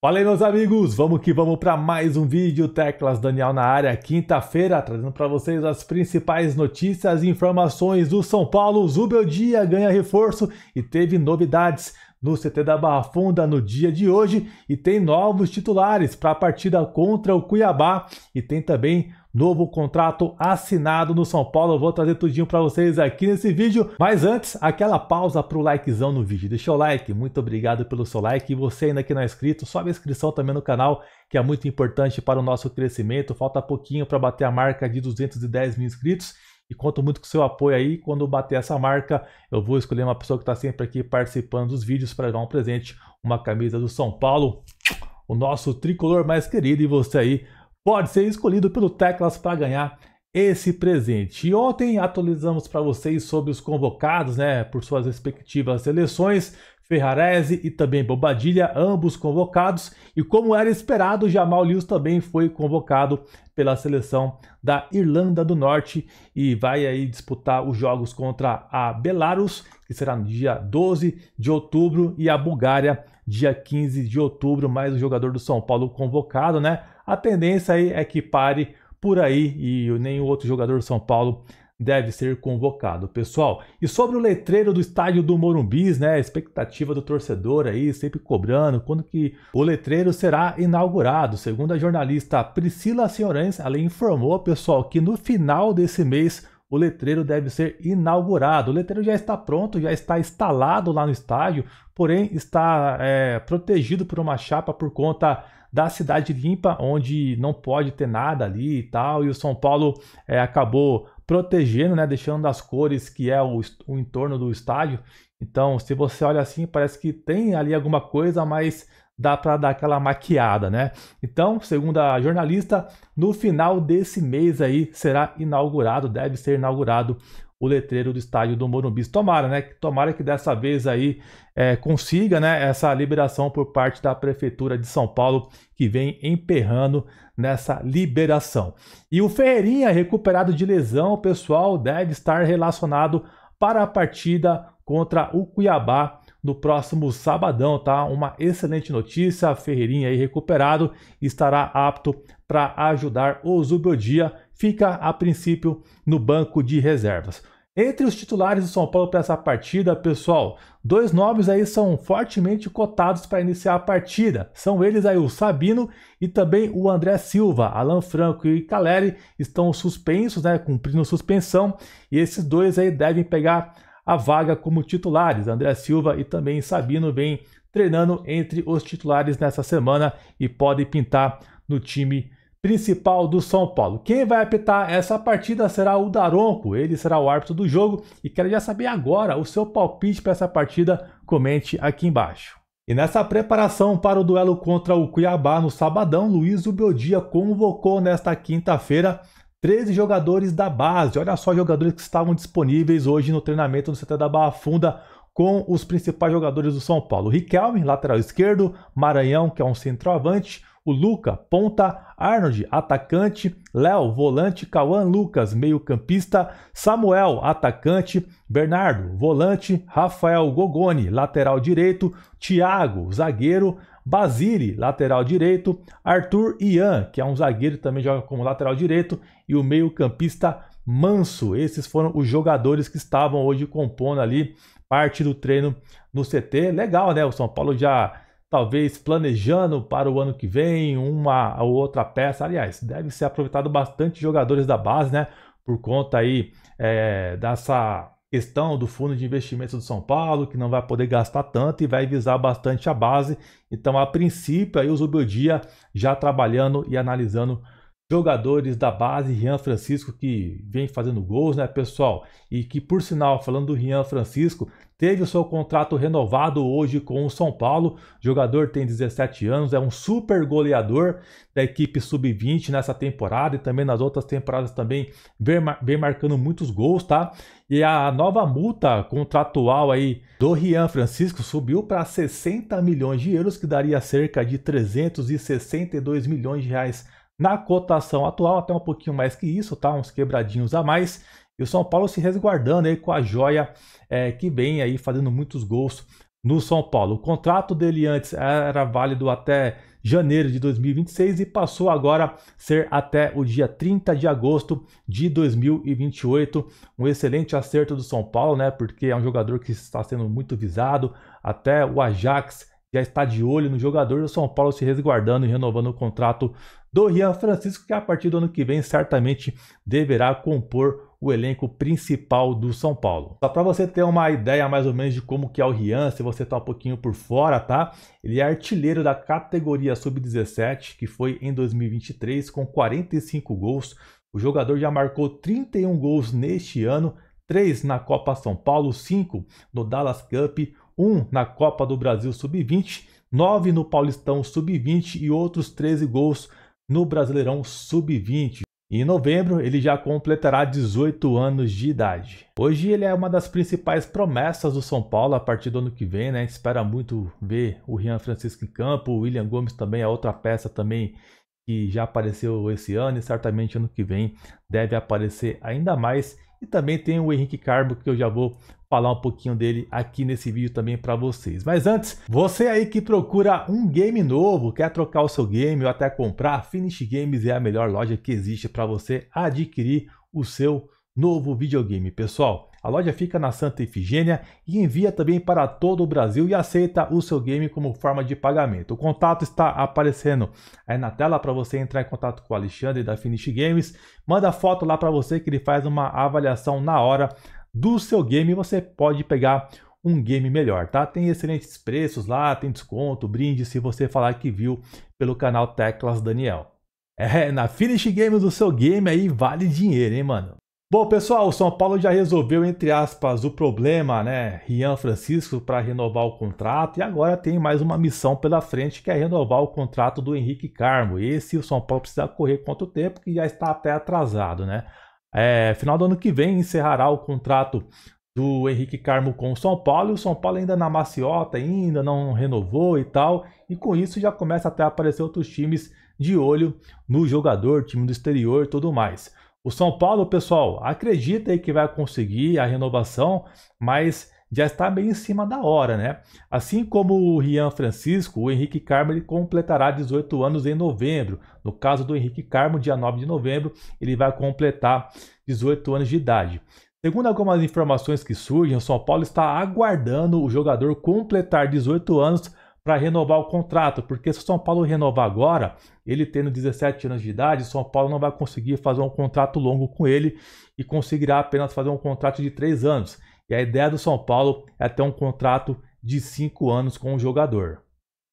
Fala aí, meus amigos! Vamos que vamos para mais um vídeo Teclas Daniel na área, quinta-feira, trazendo para vocês as principais notícias e informações do São Paulo. Zubel Dia ganha reforço e teve novidades no CT da Barra Funda no dia de hoje e tem novos titulares para a partida contra o Cuiabá e tem também novo contrato assinado no São Paulo. Eu vou trazer tudinho para vocês aqui nesse vídeo. Mas antes, aquela pausa para o likezão no vídeo. Deixa o like, muito obrigado pelo seu like. E você ainda que não é inscrito, sobe a inscrição também no canal, que é muito importante para o nosso crescimento. Falta pouquinho para bater a marca de 210 mil inscritos e conto muito com seu apoio aí. Quando bater essa marca, eu vou escolher uma pessoa que está sempre aqui participando dos vídeos para dar um presente, uma camisa do São Paulo, o nosso tricolor mais querido e você aí pode ser escolhido pelo Teclas para ganhar esse presente. E ontem atualizamos para vocês sobre os convocados, né, por suas respectivas seleções, Ferrarese e também Bobadilha, ambos convocados, e como era esperado, Jamal Lewis também foi convocado pela seleção da Irlanda do Norte e vai aí disputar os jogos contra a Belarus, que será no dia 12 de outubro, e a Bulgária, dia 15 de outubro, mais o jogador do São Paulo convocado, né? A tendência aí é que pare por aí e nenhum outro jogador do São Paulo deve ser convocado, pessoal. E sobre o letreiro do estádio do Morumbis, né, a expectativa do torcedor aí, sempre cobrando, quando que o letreiro será inaugurado. Segundo a jornalista Priscila Senhorães, ela informou, pessoal, que no final desse mês o letreiro deve ser inaugurado. O letreiro já está pronto, já está instalado lá no estádio, porém está é, protegido por uma chapa por conta da cidade limpa, onde não pode ter nada ali e tal. E o São Paulo é, acabou protegendo, né, deixando as cores que é o, o entorno do estádio. Então, se você olha assim, parece que tem ali alguma coisa, mas dá para dar aquela maquiada, né? Então, segundo a jornalista, no final desse mês aí será inaugurado, deve ser inaugurado o letreiro do estádio do Morumbi. Tomara, né? Tomara que dessa vez aí é, consiga, né? Essa liberação por parte da prefeitura de São Paulo que vem emperrando nessa liberação. E o Ferreirinha recuperado de lesão, pessoal, deve estar relacionado para a partida contra o Cuiabá no próximo sabadão, tá? Uma excelente notícia, Ferreirinha aí recuperado estará apto para ajudar o Zubiodia, fica a princípio no banco de reservas. Entre os titulares do São Paulo para essa partida, pessoal, dois nomes aí são fortemente cotados para iniciar a partida. São eles aí o Sabino e também o André Silva. Alan Franco e Caleri estão suspensos, né, cumprindo suspensão, e esses dois aí devem pegar a vaga como titulares. André Silva e também Sabino vêm treinando entre os titulares nessa semana e podem pintar no time principal do São Paulo. Quem vai apitar essa partida será o Daronco, ele será o árbitro do jogo e quero já saber agora o seu palpite para essa partida, comente aqui embaixo. E nessa preparação para o duelo contra o Cuiabá no sabadão, Luiz Ubeldia convocou nesta quinta-feira 13 jogadores da base. Olha só, jogadores que estavam disponíveis hoje no treinamento no CT da Barra Funda com os principais jogadores do São Paulo. Riquelme, lateral esquerdo, Maranhão, que é um centroavante, o Luca, ponta, Arnold, atacante, Léo, volante, Cauã Lucas, meio-campista, Samuel, atacante, Bernardo, volante, Rafael Gogoni, lateral direito, Thiago, zagueiro, Basile, lateral direito, Arthur Ian, que é um zagueiro também joga como lateral direito, e o meio-campista Manso. Esses foram os jogadores que estavam hoje compondo ali parte do treino no CT. Legal, né? O São Paulo já talvez planejando para o ano que vem uma ou outra peça. Aliás, deve ser aproveitado bastante jogadores da base, né? Por conta aí é, dessa questão do fundo de investimentos do São Paulo, que não vai poder gastar tanto e vai visar bastante a base. Então, a princípio, aí o Zubeldia já trabalhando e analisando jogadores da base, Rian Francisco, que vem fazendo gols, né, pessoal? E que, por sinal, falando do Rian Francisco, teve o seu contrato renovado hoje com o São Paulo. O jogador tem 17 anos, é um super goleador da equipe sub-20 nessa temporada e também nas outras temporadas também vem, vem marcando muitos gols, tá? E a nova multa contratual aí do Rian Francisco subiu para 60 milhões de euros, que daria cerca de 362 milhões de reais na cotação atual, até um pouquinho mais que isso, tá? Uns quebradinhos a mais. E o São Paulo se resguardando aí com a joia é, que vem aí fazendo muitos gols no São Paulo. O contrato dele antes era válido até janeiro de 2026 e passou agora a ser até o dia 30 de agosto de 2028. Um excelente acerto do São Paulo, né? Porque é um jogador que está sendo muito visado. Até o Ajax já está de olho no jogador do São Paulo se resguardando e renovando o contrato do Rian Francisco, que a partir do ano que vem certamente deverá compor o elenco principal do São Paulo. Só para você ter uma ideia mais ou menos de como que é o Rian, se você está um pouquinho por fora, tá? Ele é artilheiro da categoria sub-17, que foi em 2023 com 45 gols. O jogador já marcou 31 gols neste ano, 3 na Copa São Paulo, 5 no Dallas Cup, um na Copa do Brasil Sub-20, nove no Paulistão Sub-20 e outros 13 gols no Brasileirão Sub-20. Em novembro, ele já completará 18 anos de idade. Hoje, ele é uma das principais promessas do São Paulo a partir do ano que vem, né? Espera muito ver o Rian Francisco em campo, o William Gomes também é outra peça também que já apareceu esse ano e certamente ano que vem deve aparecer ainda mais. E também tem o Henrique Carbo, que eu já vou falar um pouquinho dele aqui nesse vídeo também para vocês. Mas antes, você aí que procura um game novo, quer trocar o seu game ou até comprar, Finish Games é a melhor loja que existe para você adquirir o seu novo videogame, pessoal. A loja fica na Santa Efigênia e envia também para todo o Brasil e aceita o seu game como forma de pagamento. O contato está aparecendo aí na tela para você entrar em contato com o Alexandre da Finish Games. Manda foto lá para você que ele faz uma avaliação na hora do seu game, você pode pegar um game melhor, tá? Tem excelentes preços lá, tem desconto, brinde se você falar que viu pelo canal Teclas Daniel. É, na Finish Games do seu game aí vale dinheiro, hein, mano? Bom, pessoal, o São Paulo já resolveu, entre aspas, o problema, né? Rian Francisco para renovar o contrato e agora tem mais uma missão pela frente que é renovar o contrato do Henrique Carmo. Esse o São Paulo precisa correr quanto tempo que já está até atrasado, né? É, final do ano que vem encerrará o contrato do Henrique Carmo com o São Paulo. E o São Paulo ainda na maciota, ainda não renovou e tal. E com isso já começa até a aparecer outros times de olho no jogador, time do exterior e tudo mais. O São Paulo, pessoal, acredita aí que vai conseguir a renovação, mas já está bem em cima da hora, né? Assim como o Rian Francisco, o Henrique Carmo ele completará 18 anos em novembro. No caso do Henrique Carmo, dia 9 de novembro, ele vai completar 18 anos de idade. Segundo algumas informações que surgem, o São Paulo está aguardando o jogador completar 18 anos para renovar o contrato, porque se o São Paulo renovar agora, ele tendo 17 anos de idade, o São Paulo não vai conseguir fazer um contrato longo com ele e conseguirá apenas fazer um contrato de 3 anos. E a ideia do São Paulo é ter um contrato de 5 anos com o jogador.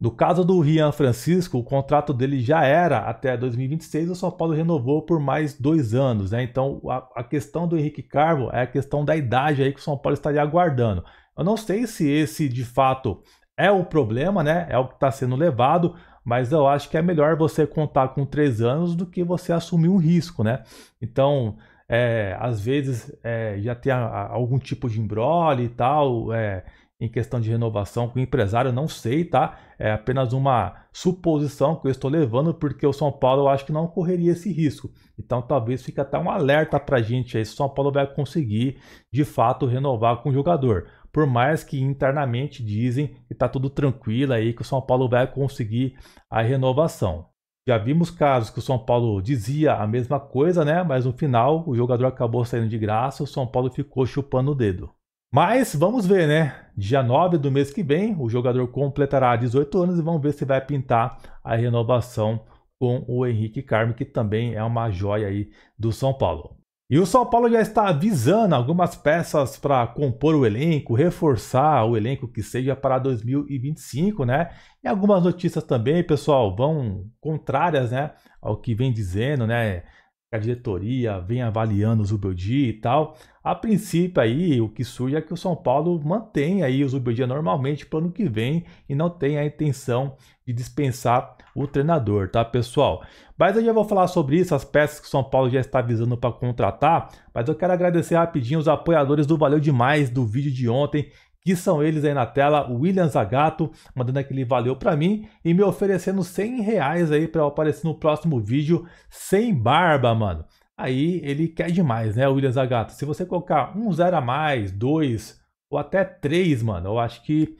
No caso do Rian Francisco, o contrato dele já era até 2026, o São Paulo renovou por mais dois anos. Né? Então, a, a, questão do Henrique Carvo é a questão da idade aí que o São Paulo estaria aguardando. Eu não sei se esse, de fato, é o problema, né? é o que está sendo levado, mas eu acho que é melhor você contar com três anos do que você assumir um risco. né? Então, é, às vezes é, já tem a, a, algum tipo de embrole e tal, é, em questão de renovação com o empresário, não sei, tá? É apenas uma suposição que eu estou levando, porque o São Paulo eu acho que não correria esse risco. Então talvez fique até um alerta para a gente aí se o São Paulo vai conseguir, de fato, renovar com o jogador. Por mais que internamente dizem que está tudo tranquilo aí, que o São Paulo vai conseguir a renovação. Já vimos casos que o São Paulo dizia a mesma coisa, né? Mas no final o jogador acabou saindo de graça, o São Paulo ficou chupando o dedo. Mas vamos ver, né? Dia 9 do mês que vem, o jogador completará 18 anos e vamos ver se vai pintar a renovação com o Henrique Carmo, que também é uma joia aí do São Paulo. E o São Paulo já está avisando algumas peças para compor o elenco, reforçar o elenco que seja para 2025, né? E algumas notícias também, pessoal, vão contrárias, né, ao que vem dizendo, né? A diretoria vem avaliando o Zubeldia e tal. A princípio aí, o que surge é que o São Paulo mantém aí o Zubeldia normalmente para o ano que vem e não tem a intenção de dispensar o treinador, tá, pessoal? Mas eu já vou falar sobre isso, as peças que o São Paulo já está visando para contratar, mas eu quero agradecer rapidinho os apoiadores do Valeu Demais do vídeo de ontem, que são eles aí na tela, o William Zagato, mandando aquele valeu para mim e me oferecendo 100 reais aí para aparecer no próximo vídeo sem barba, mano. Aí ele quer demais, né, o William Zagato? Se você colocar um zero a mais, dois ou até três, mano, eu acho que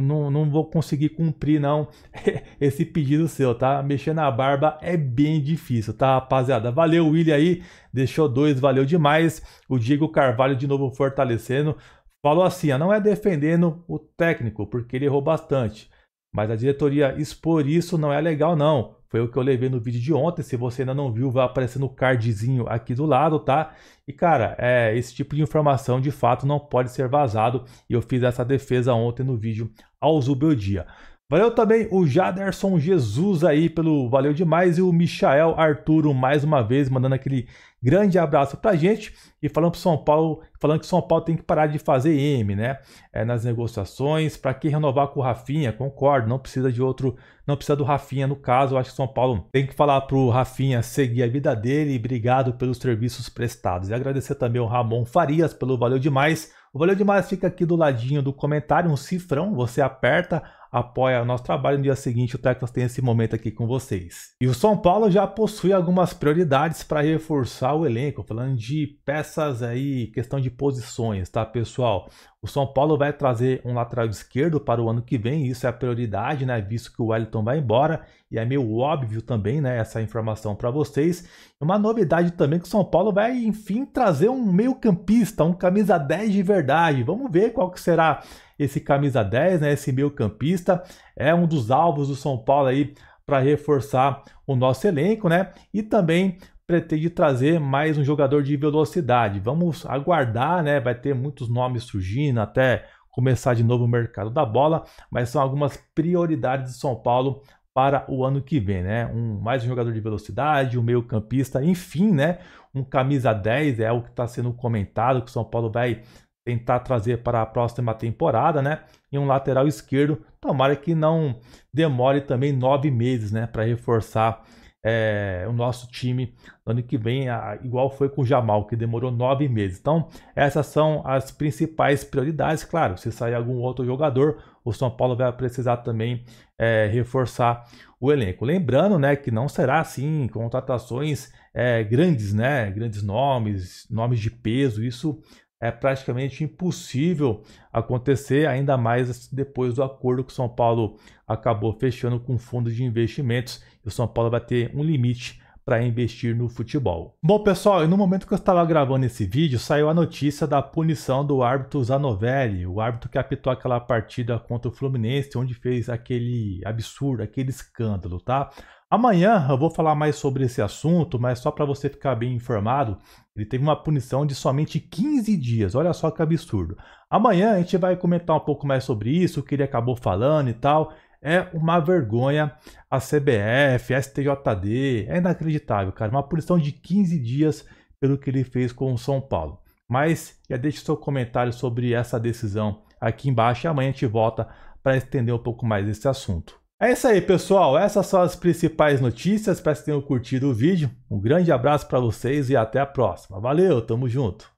não, não vou conseguir cumprir, não, esse pedido seu, tá? Mexer na barba é bem difícil, tá, rapaziada? Valeu, William aí, deixou dois, valeu demais. O Diego Carvalho de novo fortalecendo. Falou assim, ó, não é defendendo o técnico, porque ele errou bastante. Mas a diretoria expor isso não é legal, não. Foi o que eu levei no vídeo de ontem. Se você ainda não viu, vai aparecer no cardzinho aqui do lado, tá? E cara, é, esse tipo de informação de fato não pode ser vazado. E eu fiz essa defesa ontem no vídeo ao Zubeldia. Valeu também o Jaderson Jesus aí pelo valeu demais e o Michael Arturo mais uma vez mandando aquele grande abraço pra gente e falando pro São Paulo, falando que São Paulo tem que parar de fazer M, né? É, nas negociações, para que renovar com o Rafinha? Concordo, não precisa de outro, não precisa do Rafinha no caso, eu acho que São Paulo tem que falar pro Rafinha seguir a vida dele e obrigado pelos serviços prestados. E agradecer também o Ramon Farias pelo valeu demais. O valeu demais fica aqui do ladinho do comentário, um cifrão, você aperta apoia o nosso trabalho. No dia seguinte, o Teclas tem esse momento aqui com vocês. E o São Paulo já possui algumas prioridades para reforçar o elenco, falando de peças aí, questão de posições, tá, pessoal? O São Paulo vai trazer um lateral esquerdo para o ano que vem, isso é a prioridade, né? Visto que o Wellington vai embora e é meio óbvio também, né, essa informação para vocês. Uma novidade também que o São Paulo vai, enfim, trazer um meio-campista, um camisa 10 de verdade. Vamos ver qual que será esse camisa 10, né, esse meio-campista. É um dos alvos do São Paulo aí para reforçar o nosso elenco, né? E também pretende trazer mais um jogador de velocidade. Vamos aguardar, né? Vai ter muitos nomes surgindo até começar de novo o mercado da bola, mas são algumas prioridades de São Paulo para o ano que vem, né? Um, mais um jogador de velocidade, um meio-campista, enfim, né? Um camisa 10 é o que está sendo comentado que o São Paulo vai tentar trazer para a próxima temporada, né? E um lateral esquerdo, tomara que não demore também nove meses, né? Para reforçar é, o nosso time no ano que vem, igual foi com o Jamal, que demorou nove meses. Então, essas são as principais prioridades. Claro, se sair algum outro jogador, o São Paulo vai precisar também é, reforçar o elenco. Lembrando, né, que não será assim contratações é, grandes, né, grandes nomes, nomes de peso. Isso é praticamente impossível acontecer, ainda mais depois do acordo que o São Paulo acabou fechando com o fundo de investimentos. o São Paulo vai ter um limite para investir no futebol. Bom, pessoal, e no momento que eu estava gravando esse vídeo, saiu a notícia da punição do árbitro Zanovelli, o árbitro que apitou aquela partida contra o Fluminense, onde fez aquele absurdo, aquele escândalo, tá? Amanhã eu vou falar mais sobre esse assunto, mas só para você ficar bem informado, ele teve uma punição de somente 15 dias. Olha só que absurdo. Amanhã a gente vai comentar um pouco mais sobre isso, o que ele acabou falando e tal. É uma vergonha a CBF, STJD, é inacreditável, cara. Uma punição de 15 dias pelo que ele fez com o São Paulo. Mas já deixe seu comentário sobre essa decisão aqui embaixo e amanhã a gente volta para estender um pouco mais esse assunto. É isso aí, pessoal. Essas são as principais notícias. Espero que tenham curtido o vídeo. Um grande abraço para vocês e até a próxima. Valeu, tamo junto.